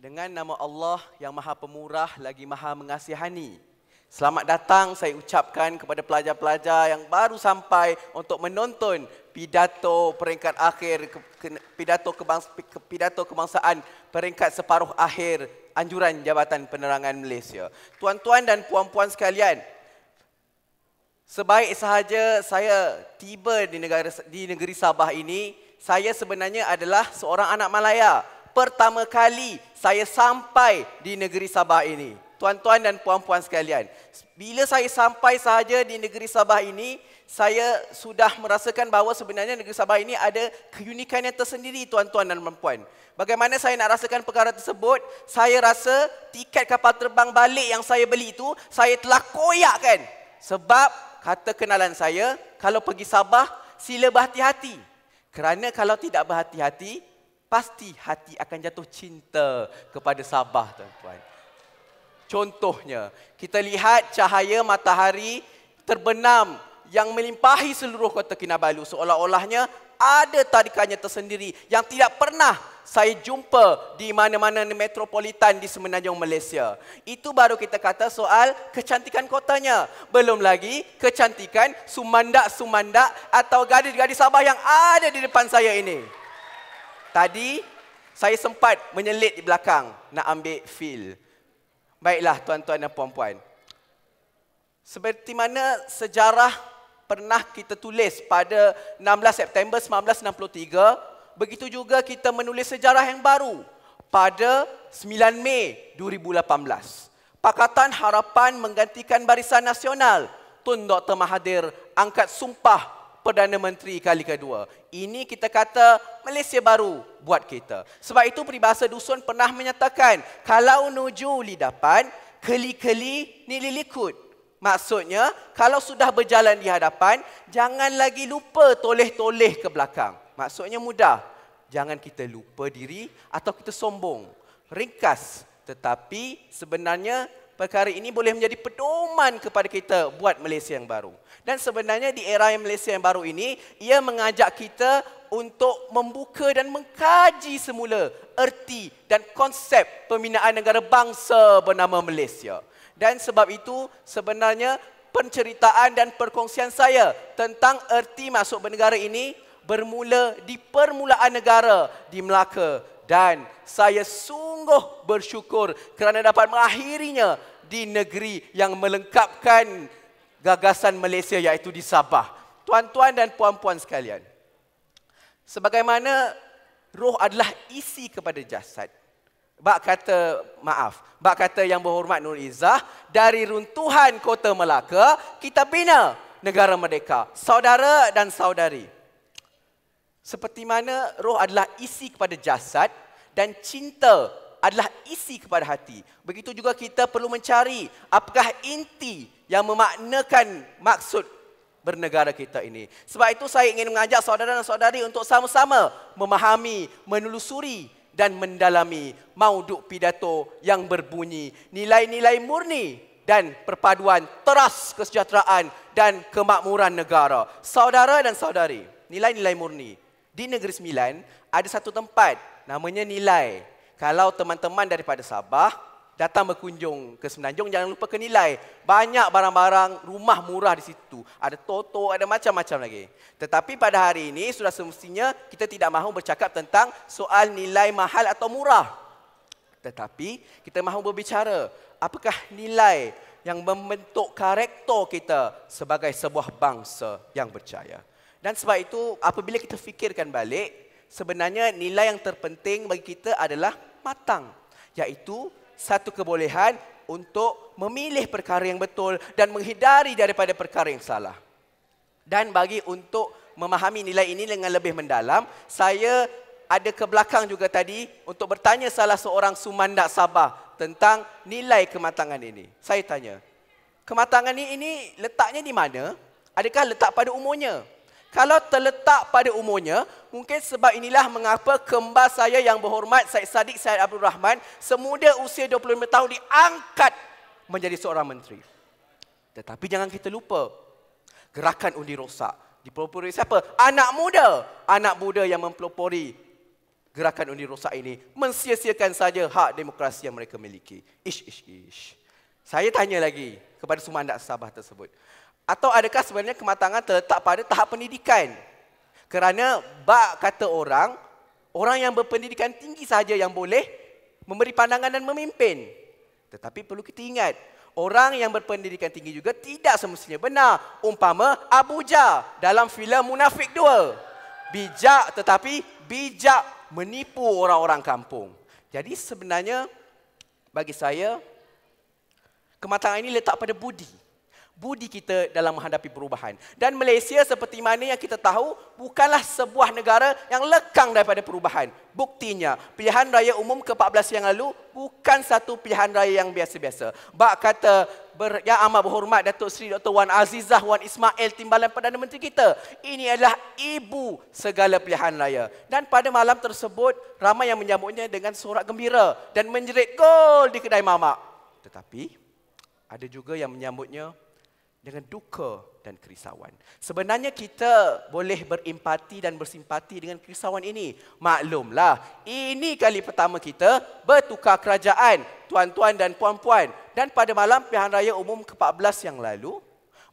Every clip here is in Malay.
Dengan nama Allah yang maha pemurah lagi maha mengasihani. Selamat datang saya ucapkan kepada pelajar-pelajar yang baru sampai untuk menonton pidato peringkat akhir, pidato, kebangsa, pidato kebangsaan peringkat separuh akhir anjuran Jabatan Penerangan Malaysia. Tuan-tuan dan puan-puan sekalian, sebaik sahaja saya tiba di negara di negeri Sabah ini, saya sebenarnya adalah seorang anak Malaya pertama kali saya sampai di negeri Sabah ini. Tuan-tuan dan puan-puan sekalian, bila saya sampai sahaja di negeri Sabah ini, saya sudah merasakan bahawa sebenarnya negeri Sabah ini ada keunikan yang tersendiri tuan-tuan dan puan-puan. Bagaimana saya nak rasakan perkara tersebut? Saya rasa tiket kapal terbang balik yang saya beli itu saya telah koyakkan. Sebab kata kenalan saya, kalau pergi Sabah sila berhati-hati. Kerana kalau tidak berhati-hati, pasti hati akan jatuh cinta kepada Sabah tuan-tuan. Contohnya, kita lihat cahaya matahari terbenam yang melimpahi seluruh kota Kinabalu seolah-olahnya ada tadikannya tersendiri yang tidak pernah saya jumpa di mana-mana metropolitan di semenanjung Malaysia. Itu baru kita kata soal kecantikan kotanya. Belum lagi kecantikan sumandak-sumandak atau gadis-gadis Sabah yang ada di depan saya ini. Tadi saya sempat menyelit di belakang nak ambil feel. Baiklah tuan-tuan dan puan-puan. Seperti mana sejarah pernah kita tulis pada 16 September 1963, begitu juga kita menulis sejarah yang baru pada 9 Mei 2018. Pakatan Harapan menggantikan Barisan Nasional. Tun Dr. Mahathir angkat sumpah Perdana Menteri kali kedua. Ini kita kata Malaysia baru buat kita. Sebab itu peribahasa dusun pernah menyatakan, kalau nuju lidapan, keli-keli ni lilikut. Maksudnya, kalau sudah berjalan di hadapan, jangan lagi lupa toleh-toleh ke belakang. Maksudnya mudah. Jangan kita lupa diri atau kita sombong. Ringkas. Tetapi sebenarnya perkara ini boleh menjadi pedoman kepada kita buat Malaysia yang baru. Dan sebenarnya di era yang Malaysia yang baru ini, ia mengajak kita untuk membuka dan mengkaji semula erti dan konsep pembinaan negara bangsa bernama Malaysia. Dan sebab itu sebenarnya penceritaan dan perkongsian saya tentang erti masuk bernegara ini bermula di permulaan negara di Melaka dan saya sungguh bersyukur kerana dapat mengakhirinya di negeri yang melengkapkan gagasan Malaysia iaitu di Sabah. Tuan-tuan dan puan-puan sekalian. Sebagaimana roh adalah isi kepada jasad. Bak kata maaf, bak kata yang berhormat Nur Izzah, dari runtuhan kota Melaka, kita bina negara merdeka. Saudara dan saudari. Seperti mana roh adalah isi kepada jasad dan cinta adalah isi kepada hati. Begitu juga kita perlu mencari apakah inti yang memaknakan maksud bernegara kita ini. Sebab itu saya ingin mengajak saudara dan saudari untuk sama-sama memahami, menelusuri dan mendalami mauduk pidato yang berbunyi nilai-nilai murni dan perpaduan teras kesejahteraan dan kemakmuran negara. Saudara dan saudari, nilai-nilai murni. Di Negeri Sembilan ada satu tempat namanya Nilai. Kalau teman-teman daripada Sabah datang berkunjung ke Semenanjung, jangan lupa ke nilai. Banyak barang-barang rumah murah di situ. Ada toto, ada macam-macam lagi. Tetapi pada hari ini, sudah semestinya kita tidak mahu bercakap tentang soal nilai mahal atau murah. Tetapi kita mahu berbicara apakah nilai yang membentuk karakter kita sebagai sebuah bangsa yang berjaya. Dan sebab itu apabila kita fikirkan balik, sebenarnya nilai yang terpenting bagi kita adalah matang. Iaitu satu kebolehan untuk memilih perkara yang betul dan menghindari daripada perkara yang salah. Dan bagi untuk memahami nilai ini dengan lebih mendalam, saya ada ke belakang juga tadi untuk bertanya salah seorang sumandak Sabah tentang nilai kematangan ini. Saya tanya, kematangan ini, ini letaknya di mana? Adakah letak pada umurnya? kalau terletak pada umurnya, mungkin sebab inilah mengapa kembar saya yang berhormat Said Sadiq Said Abdul Rahman semuda usia 25 tahun diangkat menjadi seorang menteri. Tetapi jangan kita lupa gerakan undi rosak dipelopori siapa? Anak muda. Anak muda yang mempelopori gerakan undi rosak ini mensia saja hak demokrasi yang mereka miliki. Ish ish ish. Saya tanya lagi kepada semua anda sahabat tersebut. Atau adakah sebenarnya kematangan terletak pada tahap pendidikan? Kerana bak kata orang, orang yang berpendidikan tinggi sahaja yang boleh memberi pandangan dan memimpin. Tetapi perlu kita ingat, orang yang berpendidikan tinggi juga tidak semestinya benar. Umpama Abu Jah dalam filem Munafik 2. Bijak tetapi bijak menipu orang-orang kampung. Jadi sebenarnya bagi saya, kematangan ini letak pada budi budi kita dalam menghadapi perubahan. Dan Malaysia seperti mana yang kita tahu bukanlah sebuah negara yang lekang daripada perubahan. Buktinya, pilihan raya umum ke-14 yang lalu bukan satu pilihan raya yang biasa-biasa. Bak kata ber, yang amat berhormat Datuk Seri Dr. Wan Azizah Wan Ismail Timbalan Perdana Menteri kita. Ini adalah ibu segala pilihan raya. Dan pada malam tersebut, ramai yang menyambutnya dengan sorak gembira dan menjerit gol di kedai mamak. Tetapi, ada juga yang menyambutnya dengan duka dan kerisauan. Sebenarnya kita boleh berempati dan bersimpati dengan kerisauan ini. Maklumlah, ini kali pertama kita bertukar kerajaan, tuan-tuan dan puan-puan. Dan pada malam pilihan raya umum ke-14 yang lalu,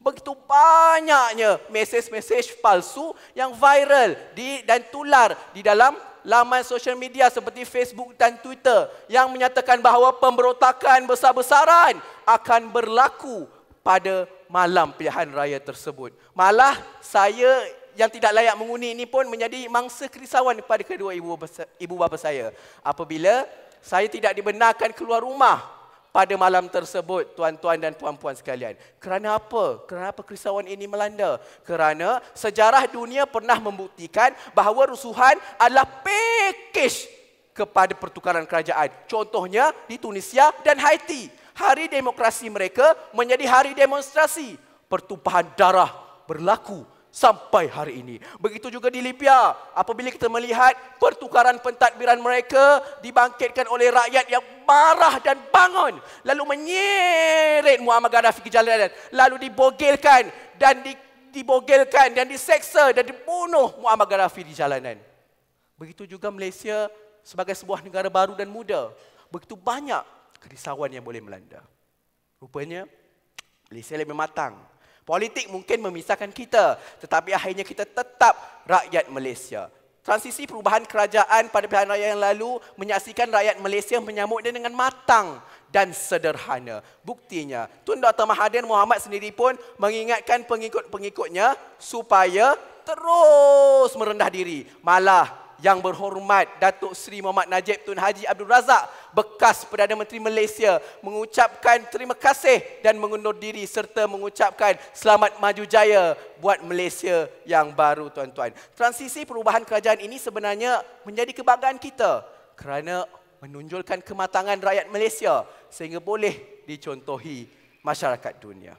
begitu banyaknya mesej-mesej palsu yang viral di, dan tular di dalam laman sosial media seperti Facebook dan Twitter yang menyatakan bahawa pemberontakan besar-besaran akan berlaku pada malam pilihan raya tersebut. Malah saya yang tidak layak menguni ini pun menjadi mangsa kerisauan kepada kedua ibu, ibu bapa saya. Apabila saya tidak dibenarkan keluar rumah pada malam tersebut tuan-tuan dan puan-puan sekalian. Kerana apa? Kerana apa kerisauan ini melanda? Kerana sejarah dunia pernah membuktikan bahawa rusuhan adalah pekej kepada pertukaran kerajaan. Contohnya di Tunisia dan Haiti hari demokrasi mereka menjadi hari demonstrasi pertumpahan darah berlaku sampai hari ini. Begitu juga di Libya, apabila kita melihat pertukaran pentadbiran mereka dibangkitkan oleh rakyat yang marah dan bangun lalu menyeret Muammar Gaddafi ke jalan lalu dibogelkan dan di, dibogelkan dan diseksa dan dibunuh Muammar Gaddafi di jalanan. Begitu juga Malaysia sebagai sebuah negara baru dan muda, begitu banyak kerisauan yang boleh melanda. Rupanya, Malaysia lebih matang. Politik mungkin memisahkan kita, tetapi akhirnya kita tetap rakyat Malaysia. Transisi perubahan kerajaan pada pilihan raya yang lalu menyaksikan rakyat Malaysia menyambutnya dengan matang dan sederhana. Buktinya, Tun Dr. Mahathir Mohamad sendiri pun mengingatkan pengikut-pengikutnya supaya terus merendah diri. Malah yang berhormat Datuk Seri Muhammad Najib Tun Haji Abdul Razak bekas Perdana Menteri Malaysia mengucapkan terima kasih dan mengundur diri serta mengucapkan selamat maju jaya buat Malaysia yang baru tuan-tuan. Transisi perubahan kerajaan ini sebenarnya menjadi kebanggaan kita kerana menunjulkan kematangan rakyat Malaysia sehingga boleh dicontohi masyarakat dunia.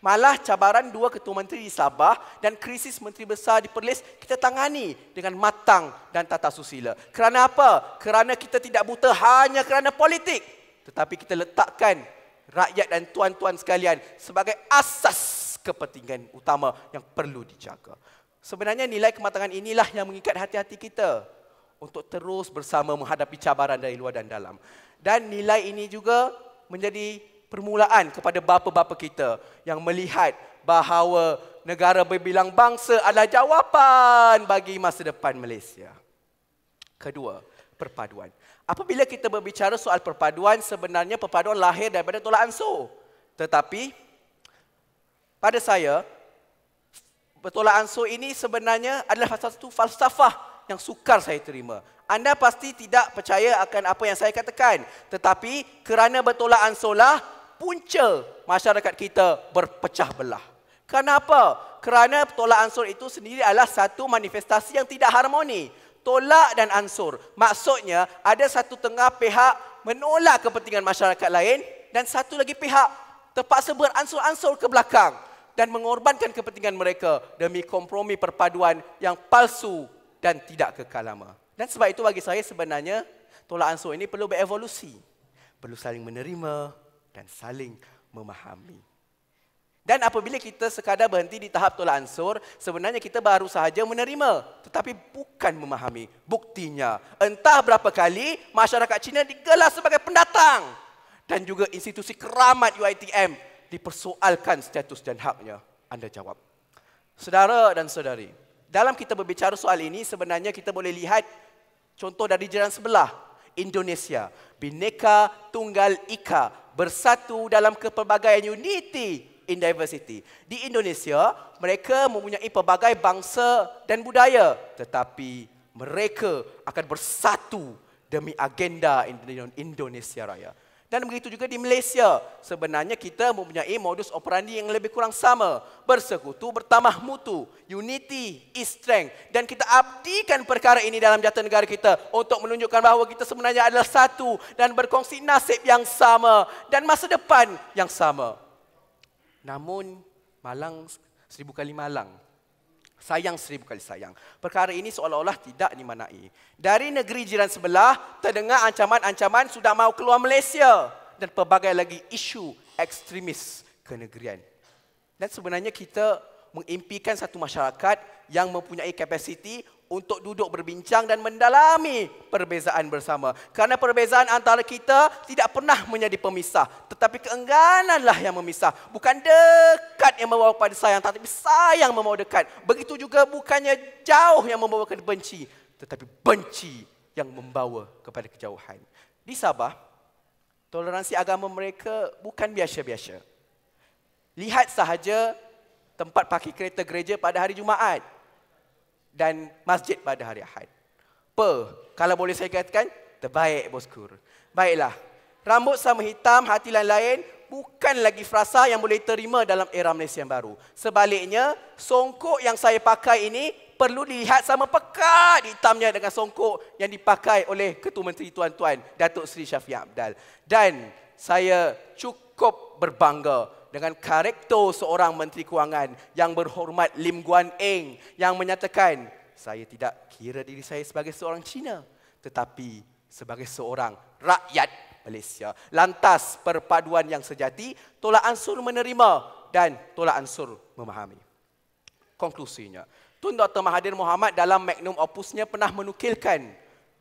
Malah cabaran dua ketua menteri di Sabah dan krisis menteri besar di Perlis kita tangani dengan matang dan tata susila. Kerana apa? Kerana kita tidak buta hanya kerana politik. Tetapi kita letakkan rakyat dan tuan-tuan sekalian sebagai asas kepentingan utama yang perlu dijaga. Sebenarnya nilai kematangan inilah yang mengikat hati-hati kita untuk terus bersama menghadapi cabaran dari luar dan dalam. Dan nilai ini juga menjadi permulaan kepada bapa-bapa kita yang melihat bahawa negara berbilang bangsa adalah jawapan bagi masa depan Malaysia. Kedua, perpaduan. Apabila kita berbicara soal perpaduan, sebenarnya perpaduan lahir daripada tolak ansur. Tetapi, pada saya, bertolak ansur ini sebenarnya adalah satu falsafah yang sukar saya terima. Anda pasti tidak percaya akan apa yang saya katakan. Tetapi kerana bertolak ansurlah, punca masyarakat kita berpecah belah. Kenapa? Kerana tolak ansur itu sendiri adalah satu manifestasi yang tidak harmoni. Tolak dan ansur. Maksudnya ada satu tengah pihak menolak kepentingan masyarakat lain dan satu lagi pihak terpaksa beransur-ansur ke belakang dan mengorbankan kepentingan mereka demi kompromi perpaduan yang palsu dan tidak kekal lama. Dan sebab itu bagi saya sebenarnya tolak ansur ini perlu berevolusi. Perlu saling menerima, dan saling memahami. Dan apabila kita sekadar berhenti di tahap tolak ansur, sebenarnya kita baru sahaja menerima. Tetapi bukan memahami. Buktinya, entah berapa kali masyarakat Cina digelar sebagai pendatang. Dan juga institusi keramat UITM dipersoalkan status dan haknya. Anda jawab. Saudara dan saudari, dalam kita berbicara soal ini, sebenarnya kita boleh lihat contoh dari jalan sebelah, Indonesia. Bineka Tunggal Ika. Bersatu dalam kepelbagaian unity in diversity. Di Indonesia, mereka mempunyai pelbagai bangsa dan budaya. Tetapi mereka akan bersatu demi agenda Indonesia Raya. Dan begitu juga di Malaysia. Sebenarnya kita mempunyai modus operandi yang lebih kurang sama. Bersekutu bertambah mutu. Unity is strength. Dan kita abdikan perkara ini dalam jatah negara kita. Untuk menunjukkan bahawa kita sebenarnya adalah satu. Dan berkongsi nasib yang sama. Dan masa depan yang sama. Namun malang seribu kali malang. Sayang seribu kali sayang. Perkara ini seolah-olah tidak dimanai. Dari negeri jiran sebelah, terdengar ancaman-ancaman sudah mahu keluar Malaysia. Dan pelbagai lagi isu ekstremis ke negerian. Dan sebenarnya kita mengimpikan satu masyarakat yang mempunyai kapasiti untuk duduk berbincang dan mendalami perbezaan bersama. Karena perbezaan antara kita tidak pernah menjadi pemisah. Tetapi keengananlah yang memisah. Bukan dekat yang membawa kepada sayang, tetapi sayang membawa dekat. Begitu juga bukannya jauh yang membawa kepada benci. Tetapi benci yang membawa kepada kejauhan. Di Sabah, toleransi agama mereka bukan biasa-biasa. Lihat sahaja tempat parkir kereta gereja pada hari Jumaat dan masjid pada hari Ahad. Apa? Kalau boleh saya katakan, terbaik bosku. Baiklah. Rambut sama hitam, hati lain-lain, bukan lagi frasa yang boleh terima dalam era Malaysia yang baru. Sebaliknya, songkok yang saya pakai ini perlu dilihat sama pekat hitamnya dengan songkok yang dipakai oleh Ketua Menteri Tuan-Tuan, Datuk Seri Syafiq Abdal. Dan saya cukup berbangga dengan karakter seorang menteri kewangan yang berhormat Lim Guan Eng yang menyatakan saya tidak kira diri saya sebagai seorang Cina tetapi sebagai seorang rakyat Malaysia. Lantas perpaduan yang sejati tolak ansur menerima dan tolak ansur memahami. Konklusinya, Tun Dr. Mahathir Mohamad dalam magnum opusnya pernah menukilkan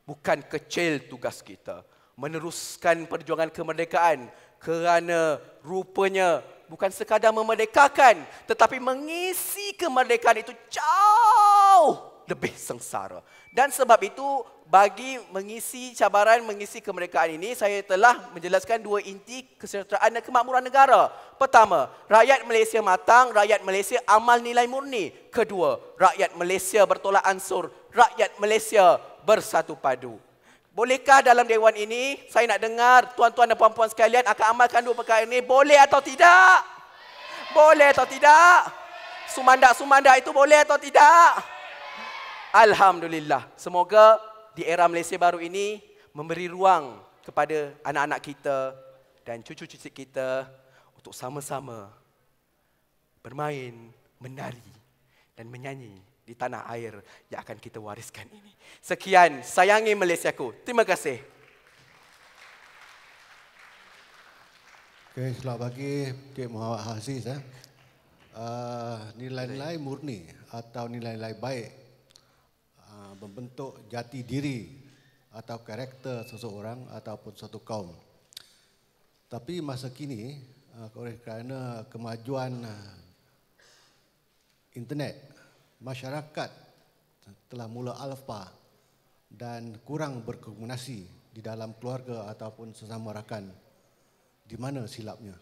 bukan kecil tugas kita meneruskan perjuangan kemerdekaan kerana rupanya bukan sekadar memerdekakan tetapi mengisi kemerdekaan itu jauh lebih sengsara. Dan sebab itu bagi mengisi cabaran mengisi kemerdekaan ini saya telah menjelaskan dua inti kesejahteraan dan kemakmuran negara. Pertama, rakyat Malaysia matang, rakyat Malaysia amal nilai murni. Kedua, rakyat Malaysia bertolak ansur, rakyat Malaysia bersatu padu. Bolehkah dalam dewan ini saya nak dengar tuan-tuan dan puan-puan sekalian akan amalkan dua perkara ini boleh atau tidak? Boleh atau tidak? Sumanda sumanda itu boleh atau tidak? Alhamdulillah. Semoga di era Malaysia baru ini memberi ruang kepada anak-anak kita dan cucu-cucu kita untuk sama-sama bermain, menari dan menyanyi di tanah air yang akan kita wariskan ini. Sekian, sayangi Malaysia ku. Terima kasih. Okay, selamat pagi Cik Muhammad Hafiz. Eh. Uh, nilai-nilai murni atau nilai-nilai baik uh, membentuk jati diri atau karakter seseorang ataupun satu kaum. Tapi masa kini, uh, kerana kemajuan uh, internet, masyarakat telah mula alfa dan kurang berkomunikasi di dalam keluarga ataupun sesama rakan di mana silapnya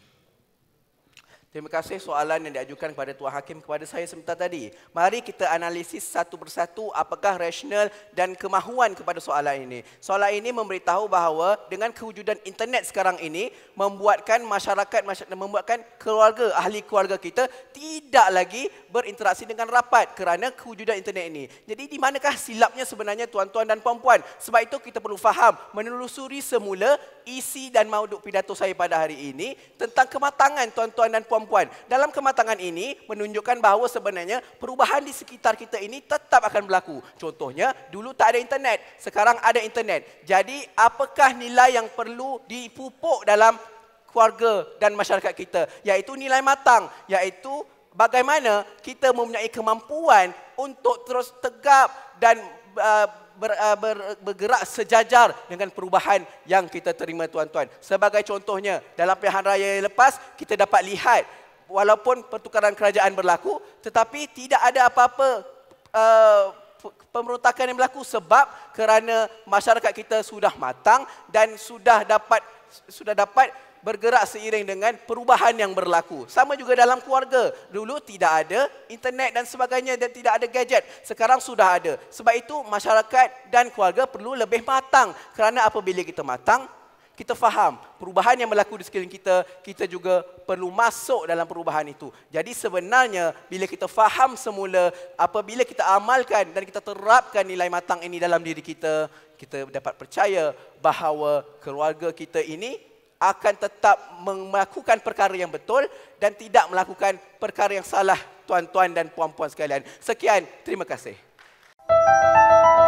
Terima kasih soalan yang diajukan kepada Tuan Hakim kepada saya sebentar tadi. Mari kita analisis satu persatu apakah rasional dan kemahuan kepada soalan ini. Soalan ini memberitahu bahawa dengan kewujudan internet sekarang ini membuatkan masyarakat, masyarakat membuatkan keluarga, ahli keluarga kita tidak lagi berinteraksi dengan rapat kerana kewujudan internet ini. Jadi di manakah silapnya sebenarnya tuan-tuan dan puan-puan? Sebab itu kita perlu faham menelusuri semula isi dan mauduk pidato saya pada hari ini tentang kematangan tuan-tuan dan puan perempuan. Dalam kematangan ini menunjukkan bahawa sebenarnya perubahan di sekitar kita ini tetap akan berlaku. Contohnya, dulu tak ada internet, sekarang ada internet. Jadi, apakah nilai yang perlu dipupuk dalam keluarga dan masyarakat kita? Iaitu nilai matang, iaitu bagaimana kita mempunyai kemampuan untuk terus tegap dan Uh, ber, uh, ber, bergerak sejajar dengan perubahan yang kita terima tuan-tuan. Sebagai contohnya, dalam pilihan raya yang lepas, kita dapat lihat walaupun pertukaran kerajaan berlaku, tetapi tidak ada apa-apa uh, pemberontakan yang berlaku sebab kerana masyarakat kita sudah matang dan sudah dapat sudah dapat bergerak seiring dengan perubahan yang berlaku. Sama juga dalam keluarga. Dulu tidak ada internet dan sebagainya dan tidak ada gadget. Sekarang sudah ada. Sebab itu masyarakat dan keluarga perlu lebih matang. Kerana apabila kita matang, kita faham perubahan yang berlaku di sekeliling kita, kita juga perlu masuk dalam perubahan itu. Jadi sebenarnya bila kita faham semula, apabila kita amalkan dan kita terapkan nilai matang ini dalam diri kita, kita dapat percaya bahawa keluarga kita ini akan tetap melakukan perkara yang betul dan tidak melakukan perkara yang salah tuan-tuan dan puan-puan sekalian. Sekian, terima kasih. Thank you.